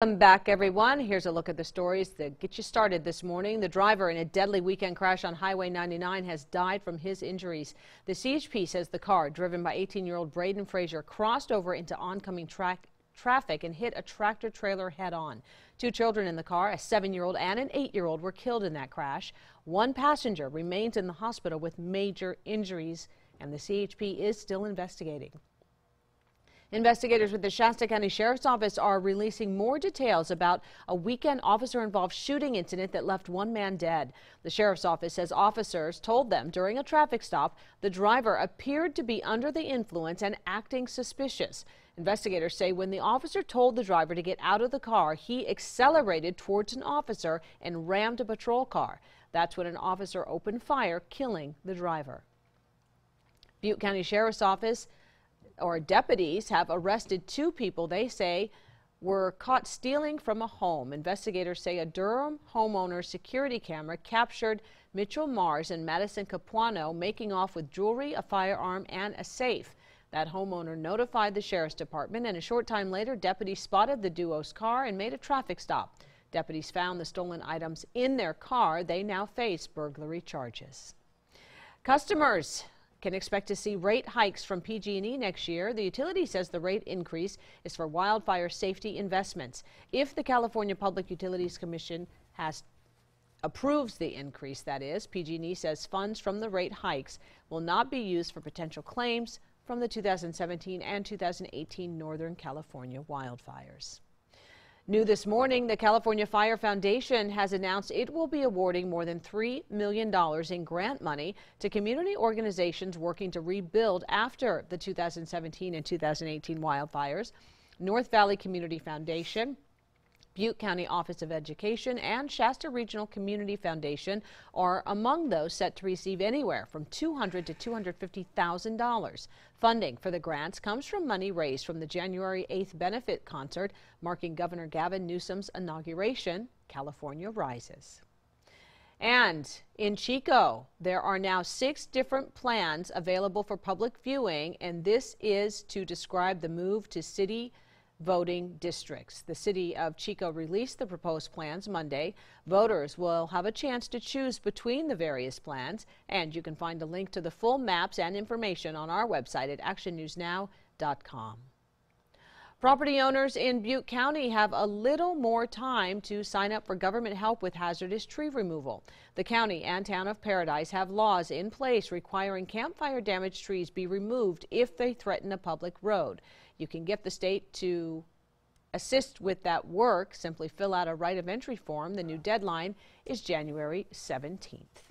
Welcome back, everyone. Here's a look at the stories that get you started this morning. The driver in a deadly weekend crash on Highway 99 has died from his injuries. The CHP says the car, driven by 18-year-old Braden Frazier, crossed over into oncoming tra traffic and hit a tractor trailer head-on. Two children in the car, a seven-year-old and an eight-year-old, were killed in that crash. One passenger remains in the hospital with major injuries, and the CHP is still investigating. Investigators with the Shasta County Sheriff's Office are releasing more details about a weekend officer-involved shooting incident that left one man dead. The Sheriff's Office says officers told them during a traffic stop the driver appeared to be under the influence and acting suspicious. Investigators say when the officer told the driver to get out of the car, he accelerated towards an officer and rammed a patrol car. That's when an officer opened fire, killing the driver. Butte County Sheriff's Office or deputies have arrested two people they say were caught stealing from a home. Investigators say a Durham homeowner security camera captured Mitchell Mars and Madison Capuano making off with jewelry, a firearm, and a safe. That homeowner notified the sheriff's department, and a short time later, deputies spotted the duo's car and made a traffic stop. Deputies found the stolen items in their car. They now face burglary charges. Customers can expect to see rate hikes from PG&E next year. The utility says the rate increase is for wildfire safety investments. If the California Public Utilities Commission has approves the increase that is, PG&E says funds from the rate hikes will not be used for potential claims from the 2017 and 2018 Northern California wildfires. New this morning, the California Fire Foundation has announced it will be awarding more than $3 million in grant money to community organizations working to rebuild after the 2017 and 2018 wildfires. North Valley Community Foundation, Butte County Office of Education and Shasta Regional Community Foundation are among those set to receive anywhere from $200 to $250,000. Funding for the grants comes from money raised from the January 8th benefit concert marking Governor Gavin Newsom's inauguration. California rises. And in Chico, there are now six different plans available for public viewing, and this is to describe the move to city voting districts. The city of Chico released the proposed plans Monday. Voters will have a chance to choose between the various plans, and you can find a link to the full maps and information on our website at actionnewsnow.com. Property owners in Butte County have a little more time to sign up for government help with hazardous tree removal. The county and town of Paradise have laws in place requiring campfire damaged trees be removed if they threaten a public road. You can get the state to assist with that work. Simply fill out a right of entry form. The new deadline is January 17th.